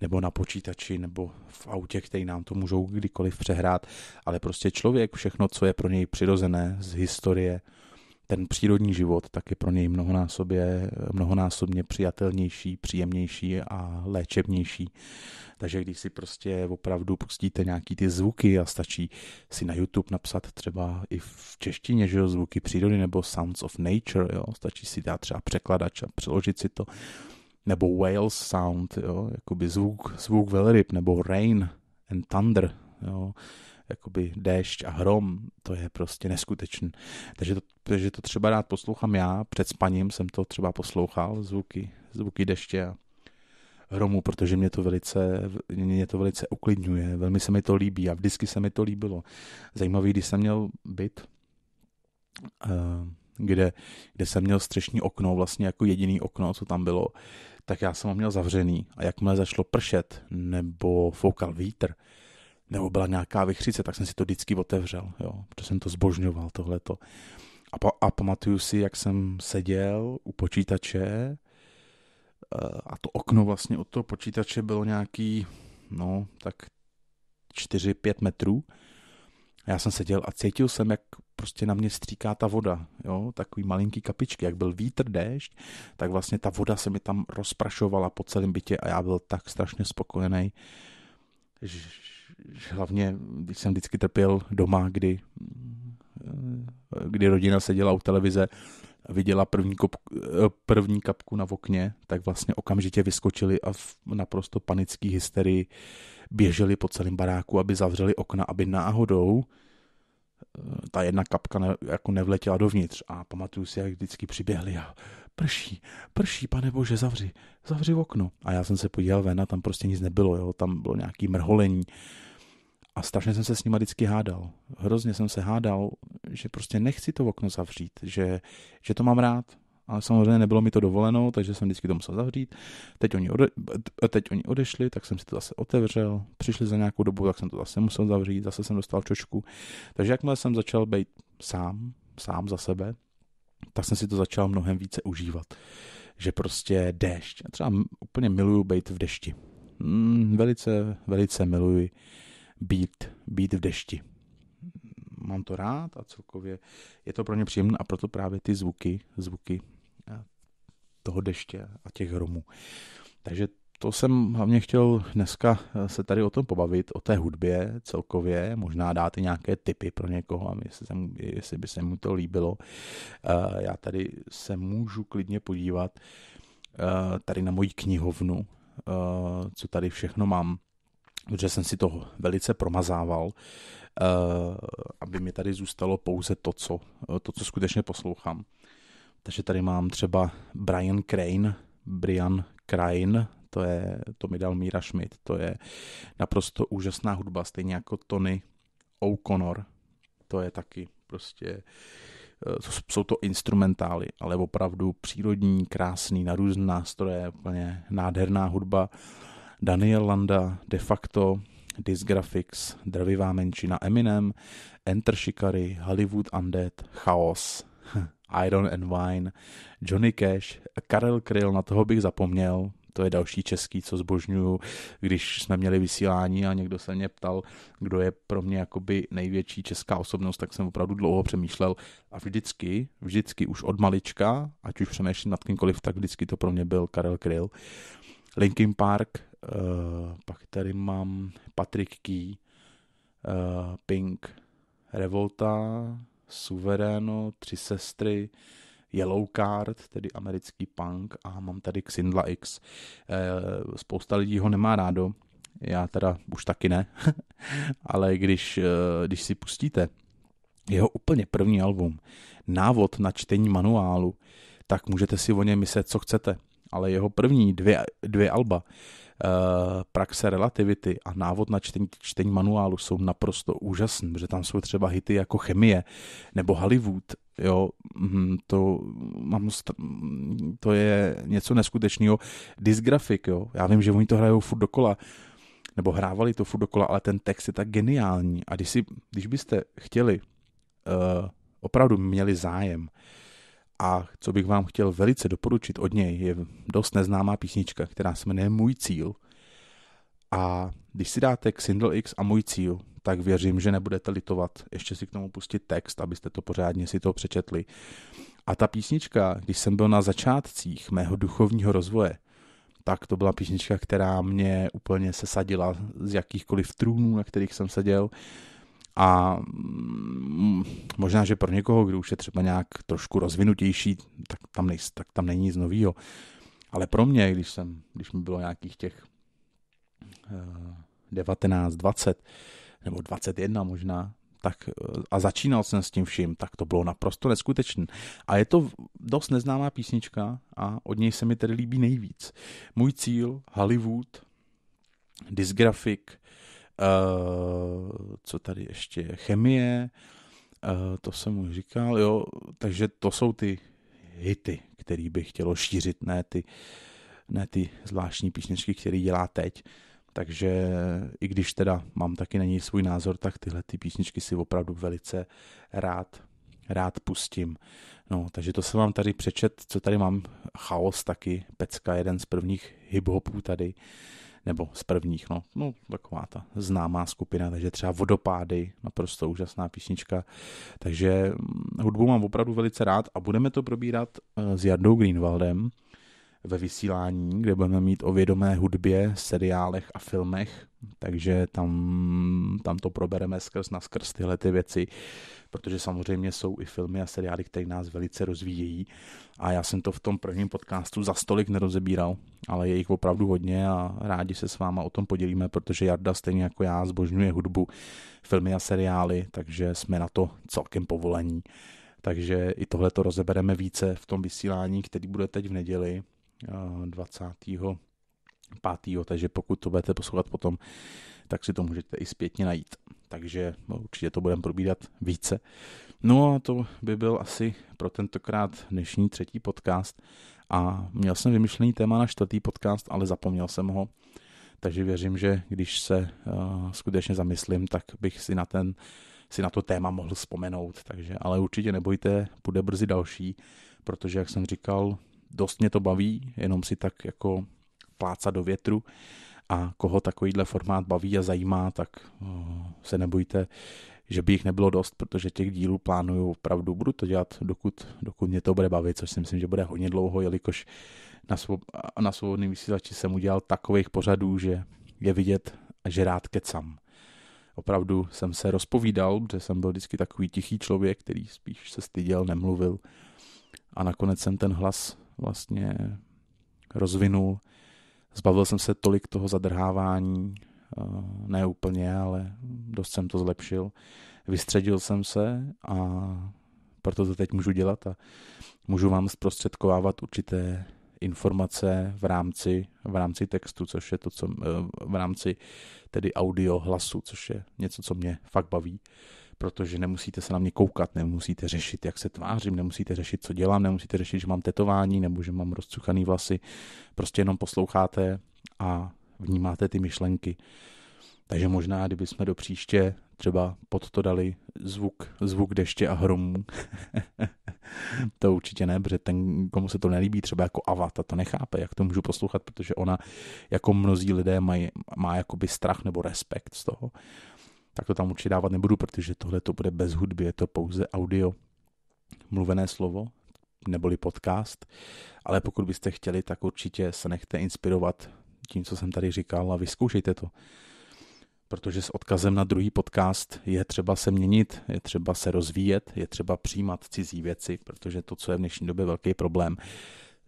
nebo na počítači nebo v autě, který nám to můžou kdykoliv přehrát, ale prostě člověk, všechno, co je pro něj přirozené z historie, ten přírodní život tak je pro něj mnohonásobě, mnohonásobně přijatelnější, příjemnější a léčebnější. Takže když si prostě opravdu pustíte nějaký ty zvuky a stačí si na YouTube napsat třeba i v češtině, že jo, zvuky přírody nebo Sounds of Nature, jo, stačí si dát třeba překladač a přeložit si to, nebo whale Sound, jo, jakoby zvuk, zvuk velryb, nebo Rain and Thunder, jo, jakoby déšť a hrom, to je prostě neskutečný. Takže to, takže to třeba rád poslouchám já, před spaním jsem to třeba poslouchal, zvuky, zvuky deště a hromu, protože mě to velice, mě to velice uklidňuje, velmi se mi to líbí a vždycky se mi to líbilo. Zajímavý, když jsem měl byt, eh, kde, kde jsem měl střešní okno, vlastně jako jediný okno, co tam bylo, tak já jsem ho měl zavřený a jakmile začalo pršet nebo foukal vítr, nebo byla nějaká vychřice, tak jsem si to vždycky otevřel, jo, protože jsem to zbožňoval, tohleto. A, po, a pamatuju si, jak jsem seděl u počítače eh, a to okno vlastně od toho počítače bylo nějaký, no, tak 4-5 metrů. A já jsem seděl a cítil jsem, jak prostě na mě stříká ta voda, jo, takový malinký kapičky, jak byl vítr, déšť, tak vlastně ta voda se mi tam rozprašovala po celém bytě a já byl tak strašně spokojený, že hlavně, když jsem vždycky trpěl doma, kdy, kdy rodina seděla u televize a viděla první, kop, první kapku na okně, tak vlastně okamžitě vyskočili a v naprosto panické hysterii běželi po celém baráku, aby zavřeli okna, aby náhodou eh, ta jedna kapka ne, jako nevletěla dovnitř. A pamatuju si, jak vždycky přiběhli a prší, prší, pane bože, zavři, zavři okno. A já jsem se podíval ven a tam prostě nic nebylo, jo, tam bylo nějaký mrholení, a strašně jsem se s nima vždycky hádal. Hrozně jsem se hádal, že prostě nechci to okno zavřít, že, že to mám rád. Ale samozřejmě nebylo mi to dovoleno, takže jsem vždycky to musel zavřít. Teď oni, ode, teď oni odešli, tak jsem si to zase otevřel. Přišli za nějakou dobu, tak jsem to zase musel zavřít, zase jsem dostal čočku. Takže jakmile jsem začal být sám, sám za sebe, tak jsem si to začal mnohem více užívat. Že prostě déšť. Já třeba úplně miluju být v dešti. Mm, velice, velice miluji být, být v dešti. Mám to rád a celkově je to pro mě příjemné a proto právě ty zvuky, zvuky eh, toho deště a těch hromů. Takže to jsem hlavně chtěl dneska eh, se tady o tom pobavit, o té hudbě celkově, možná dát i nějaké tipy pro někoho, a jestli, se mu, jestli by se mu to líbilo. Eh, já tady se můžu klidně podívat tady na moji knihovnu, co tady všechno mám protože jsem si to velice promazával, eh, aby mi tady zůstalo pouze to, co, eh, to, co skutečně poslouchám. Takže tady mám třeba Brian Crane, Brian Crane, to, je, to mi dal Míra Schmidt, to je naprosto úžasná hudba, stejně jako Tony O'Connor, to je taky prostě, eh, jsou to instrumentály, ale opravdu přírodní, krásný, na různé nástroje, úplně nádherná hudba. Uh, Daniel Landa, De facto, Disgraphics, Drvivá menšina Eminem, Enter Shikari, Hollywood Undead, Chaos, *laughs* Iron and Wine, Johnny Cash, Karel Kryl, na toho bych zapomněl, to je další český, co zbožňuju, když jsme měli vysílání a někdo se mě ptal, kdo je pro mě jakoby největší česká osobnost, tak jsem opravdu dlouho přemýšlel a vždycky, vždycky už od malička, ať už přemýšlím nad kýmkoliv, tak vždycky to pro mě byl Karel Kryl. Linkin Park, Eh, pak tady mám Patrick Key, uh, Pink, Revolta, Suvereno, Tři sestry, Yellow Card, tedy americký punk a mám tady Xindla X. Eh, spousta lidí ho nemá rádo, já teda už taky ne, *laughs* ale když, když si pustíte jeho úplně první album, návod na čtení manuálu, tak můžete si o něm myslet, co chcete. Ale jeho první dvě, dvě alba Eh, praxe relativity a návod na čtení, čtení manuálu jsou naprosto úžasný, protože tam jsou třeba hity jako chemie nebo Hollywood, jo, mhm, to, mám, to je něco neskutečného. Dysgrafik, jo, já vím, že oni to hrajou furt dokola, nebo hrávali to furt dokola, ale ten text je tak geniální. A když, si, když byste chtěli, uh, opravdu měli zájem a co bych vám chtěl velice doporučit od něj, je dost neznámá písnička, která se jmenuje Můj cíl. A když si dáte k X a Můj cíl, tak věřím, že nebudete litovat. Ještě si k tomu pustit text, abyste to pořádně si to přečetli. A ta písnička, když jsem byl na začátcích mého duchovního rozvoje, tak to byla písnička, která mě úplně sesadila z jakýchkoliv trůnů, na kterých jsem seděl a mm, možná, že pro někoho, kdo už je třeba nějak trošku rozvinutější, tak tam, nej, tak tam není nic novýho. Ale pro mě, když, jsem, když mi bylo nějakých těch 19, eh, 20 nebo 21 možná, tak eh, a začínal jsem s tím vším, tak to bylo naprosto neskutečné. A je to dost neznámá písnička a od něj se mi tedy líbí nejvíc. Můj cíl, Hollywood, uh, Eh, co tady ještě? Chemie, eh, to jsem už říkal, jo, takže to jsou ty hity, který bych chtělo šířit, ne ty, ne ty zvláštní písničky, které dělá teď. Takže i když teda mám taky na něj svůj názor, tak tyhle ty písničky si opravdu velice rád rád pustím. No, takže to jsem vám tady přečet, co tady mám. Chaos taky, pecka, jeden z prvních hiphopů tady nebo z prvních, no, no taková ta známá skupina, takže třeba Vodopády, naprosto úžasná písnička, takže mm, hudbu mám opravdu velice rád a budeme to probírat eh, s Jardou Greenwaldem ve vysílání, kde budeme mít o vědomé hudbě, seriálech a filmech, takže tam, tam to probereme skrz na skrz tyhle ty věci protože samozřejmě jsou i filmy a seriály, které nás velice rozvíjejí a já jsem to v tom prvním podcastu za stolik nerozebíral, ale je jich opravdu hodně a rádi se s váma o tom podělíme, protože Jarda stejně jako já zbožňuje hudbu, filmy a seriály, takže jsme na to celkem povolení. Takže i tohle to rozebereme více v tom vysílání, který bude teď v neděli 20. Eh, 5. Takže pokud to budete poslouchat potom, tak si to můžete i zpětně najít takže určitě to budeme probídat více. No a to by byl asi pro tentokrát dnešní třetí podcast a měl jsem vymyšlený téma na čtvrtý podcast, ale zapomněl jsem ho, takže věřím, že když se uh, skutečně zamyslím, tak bych si na ten si na to téma mohl vzpomenout, takže, ale určitě nebojte, bude brzy další, protože, jak jsem říkal, dost mě to baví, jenom si tak jako plácat do větru a koho takovýhle formát baví a zajímá, tak eh, se nebojte, že by jich nebylo dost, protože těch dílů plánuju opravdu, budu to dělat, dokud, dokud mě to bude bavit, což si myslím, že bude hodně dlouho, jelikož na, svob, na svobodném vysílači jsem udělal takových pořadů, že je vidět, že rád kecam. Opravdu jsem se rozpovídal, protože jsem byl vždycky takový tichý člověk, který spíš se styděl, nemluvil. A nakonec jsem ten hlas vlastně rozvinul Zbavil jsem se tolik toho zadrhávání, eh, ne úplně, ale dost jsem to zlepšil. Vystředil jsem se a proto to teď můžu dělat a můžu vám zprostředkovávat určité informace v rámci, v rámci textu, což je to, co eh, v rámci tedy audio hlasu, což je něco, co mě fakt baví protože nemusíte se na mě koukat, nemusíte řešit, jak se tvářím, nemusíte řešit, co dělám, nemusíte řešit, že mám tetování nebo že mám rozcuchaný vlasy. Prostě jenom posloucháte a vnímáte ty myšlenky. Takže možná, kdyby jsme do příště třeba pod to dali zvuk, zvuk deště a hromů. *laughs* to určitě ne, protože ten, komu se to nelíbí, třeba jako Avata, to nechápe, jak to můžu poslouchat, protože ona, jako mnozí lidé, mají, má jakoby strach nebo respekt z toho tak to tam určitě dávat nebudu, protože tohle to bude bez hudby, je to pouze audio, mluvené slovo, neboli podcast, ale pokud byste chtěli, tak určitě se nechte inspirovat tím, co jsem tady říkal a vyzkoušejte to. Protože s odkazem na druhý podcast je třeba se měnit, je třeba se rozvíjet, je třeba přijímat cizí věci, protože to, co je v dnešní době velký problém,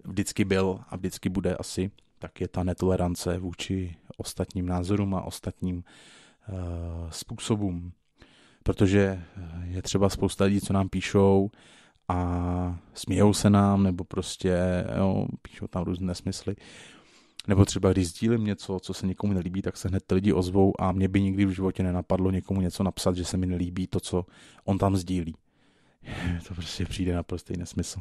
vždycky byl a vždycky bude asi, tak je ta netolerance vůči ostatním názorům a ostatním uh, Eh, způsobům. Protože eh, je třeba spousta lidí, co nám píšou a smějou se nám, nebo prostě jo, píšou tam různé smysly, Nebo třeba když sdílím něco, co se někomu nelíbí, tak se hned lidi ozvou a mě by nikdy v životě nenapadlo někomu něco napsat, že se mi nelíbí to, co on tam sdílí. *laughs* to prostě přijde naprostý nesmysl.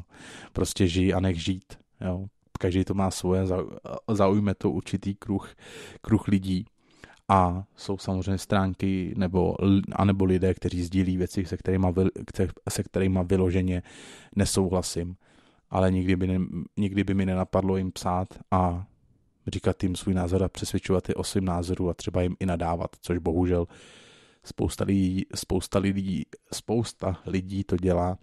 Prostě žij a nech žít. Jo. Každý to má svoje, zaujme to určitý kruh, kruh lidí a jsou samozřejmě stránky nebo, anebo lidé, kteří sdílí věci, se kterými, se kterýma vyloženě nesouhlasím. Ale nikdy by, ne, nikdy by mi nenapadlo jim psát a říkat jim svůj názor a přesvědčovat je o svým názoru a třeba jim i nadávat, což bohužel spousta lidí, spousta lidí, spousta lidí to dělá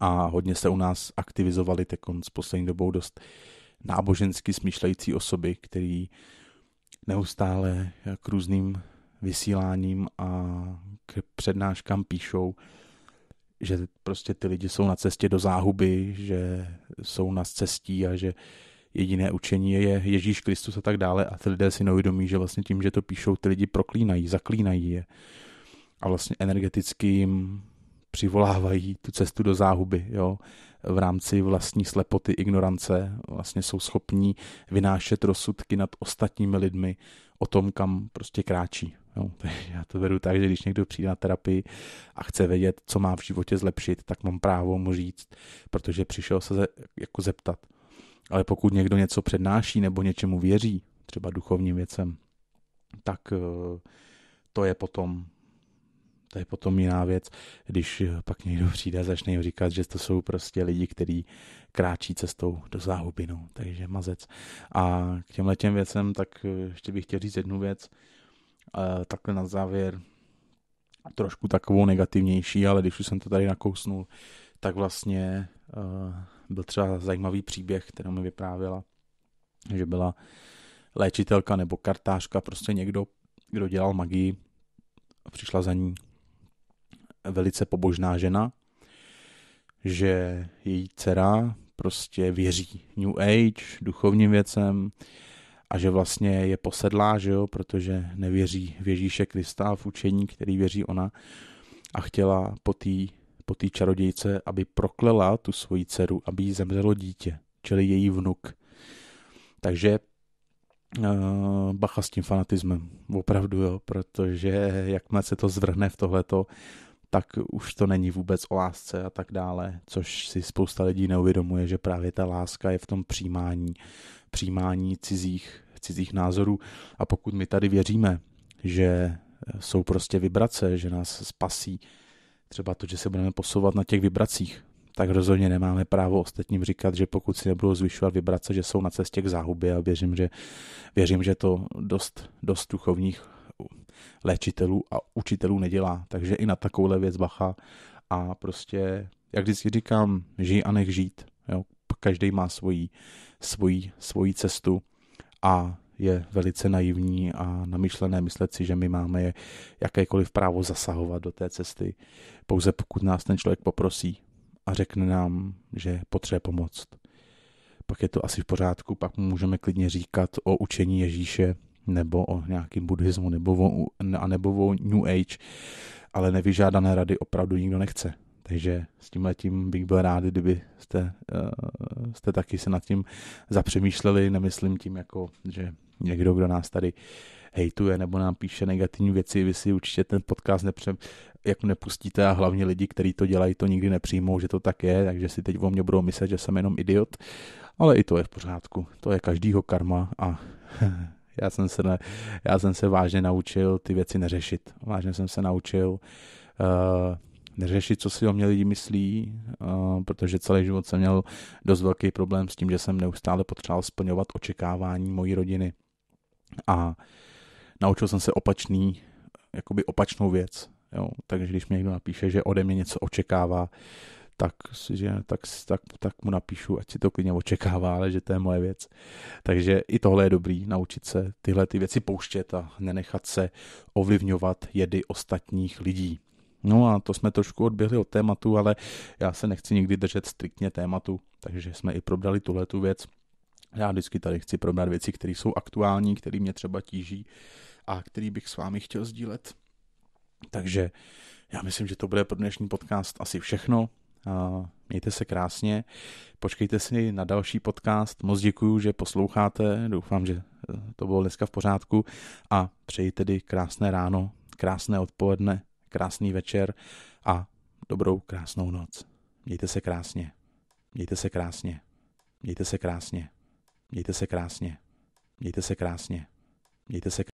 a hodně se u nás aktivizovali teď s poslední dobou dost nábožensky smýšlející osoby, který uh, neustále k různým vysíláním a k přednáškám píšou, že prostě ty lidi jsou na cestě do záhuby, že jsou na cestí a že jediné učení je Ježíš Kristus a tak dále a ty lidé si neuvědomí, že vlastně tím, že to píšou, ty lidi proklínají, zaklínají je a vlastně energeticky jim přivolávají tu cestu do záhuby, jo v rámci vlastní slepoty, ignorance, vlastně jsou schopní vynášet rozsudky nad ostatními lidmi o tom, kam prostě kráčí. No, *laughs* já to vedu tak, že když někdo přijde na terapii a chce vědět, co má v životě zlepšit, tak mám právo mu říct, protože přišel se ze, jako zeptat. Ale pokud někdo něco přednáší nebo něčemu věří, třeba duchovním věcem, tak eh, to je potom to je potom jiná věc, když pak někdo přijde a začne jim říkat, že to jsou prostě lidi, kteří kráčí cestou do záhuby, no, takže mazec. A k těmhle těm věcem, tak eh, ještě bych chtěl říct jednu věc, eh, takhle na závěr, trošku takovou negativnější, ale když už jsem to tady nakousnul, tak vlastně eh, byl třeba zajímavý příběh, kterou mi vyprávěla, že byla léčitelka nebo kartářka, prostě někdo, kdo dělal magii, přišla za ní velice pobožná žena, že její dcera prostě věří New Age, duchovním věcem a že vlastně je posedlá, že jo, protože nevěří v Ježíše Krista v učení, který věří ona a chtěla po té po tý čarodějce, aby proklela tu svoji dceru, aby jí zemřelo dítě, čili její vnuk. Takže eh, bacha s tím fanatismem, opravdu jo, protože jakmile se to zvrhne v tohleto, tak už to není vůbec o lásce a tak dále, což si spousta lidí neuvědomuje, že právě ta láska je v tom přijímání, přijímání cizích, cizích názorů a pokud my tady věříme, že jsou prostě vibrace, že nás spasí, třeba to, že se budeme posouvat na těch vibracích, tak rozhodně nemáme právo ostatním říkat, že pokud si nebudou zvyšovat vibrace, že jsou na cestě k záhubě a věřím, že, věřím, že to dost, dost duchovních léčitelů a učitelů nedělá. Takže i na takovouhle věc bacha. A prostě, jak vždycky říkám, žij a nech žít. Jo? Každý má svoji, svoji, svoji cestu a je velice naivní a namyšlené myslet si, že my máme jakékoliv právo zasahovat do té cesty, pouze pokud nás ten člověk poprosí a řekne nám, že potřebuje pomoct. Pak je to asi v pořádku, pak můžeme klidně říkat o učení Ježíše, nebo o nějakým buddhismu, nebo o, a nebo o New Age, ale nevyžádané rady opravdu nikdo nechce. Takže s tím letím bych byl rád, kdybyste uh, eh, jste taky se nad tím zapřemýšleli, nemyslím tím jako, že někdo, kdo nás tady hejtuje nebo nám píše negativní věci, vy si určitě ten podcast nepře, jako nepustíte a hlavně lidi, kteří to dělají, to nikdy nepřijmou, že to tak je, takže si teď o mě budou myslet, že jsem jenom idiot, ale i to je v pořádku, to je každýho karma a *laughs* já jsem se, ne, já jsem se vážně naučil ty věci neřešit. Vážně jsem se naučil uh, neřešit, co si o mě lidi myslí, uh, protože celý život jsem měl dost velký problém s tím, že jsem neustále potřeboval splňovat očekávání mojí rodiny. A naučil jsem se opačný, jakoby opačnou věc. Jo. Takže když mě někdo napíše, že ode mě něco očekává, tak, že, tak, tak, tak mu napíšu, ať si to klidně očekává, ale že to je moje věc. Takže i tohle je dobrý, naučit se tyhle ty věci pouštět a nenechat se ovlivňovat jedy ostatních lidí. No a to jsme trošku odběhli od tématu, ale já se nechci nikdy držet striktně tématu, takže jsme i probrali tuhle tu věc. Já vždycky tady chci probrat věci, které jsou aktuální, které mě třeba tíží a který bych s vámi chtěl sdílet. Takže já myslím, že to bude pro dnešní podcast asi všechno. Mějte se krásně, počkejte si na další podcast. Moc děkuji, že posloucháte, doufám, že eh, to bylo dneska v pořádku a přeji tedy krásné ráno, krásné odpoledne, krásný večer a dobrou krásnou noc. Mějte se krásně, mějte se krásně, mějte se krásně, mějte se krásně, mějte se krásně, mějte se krásně.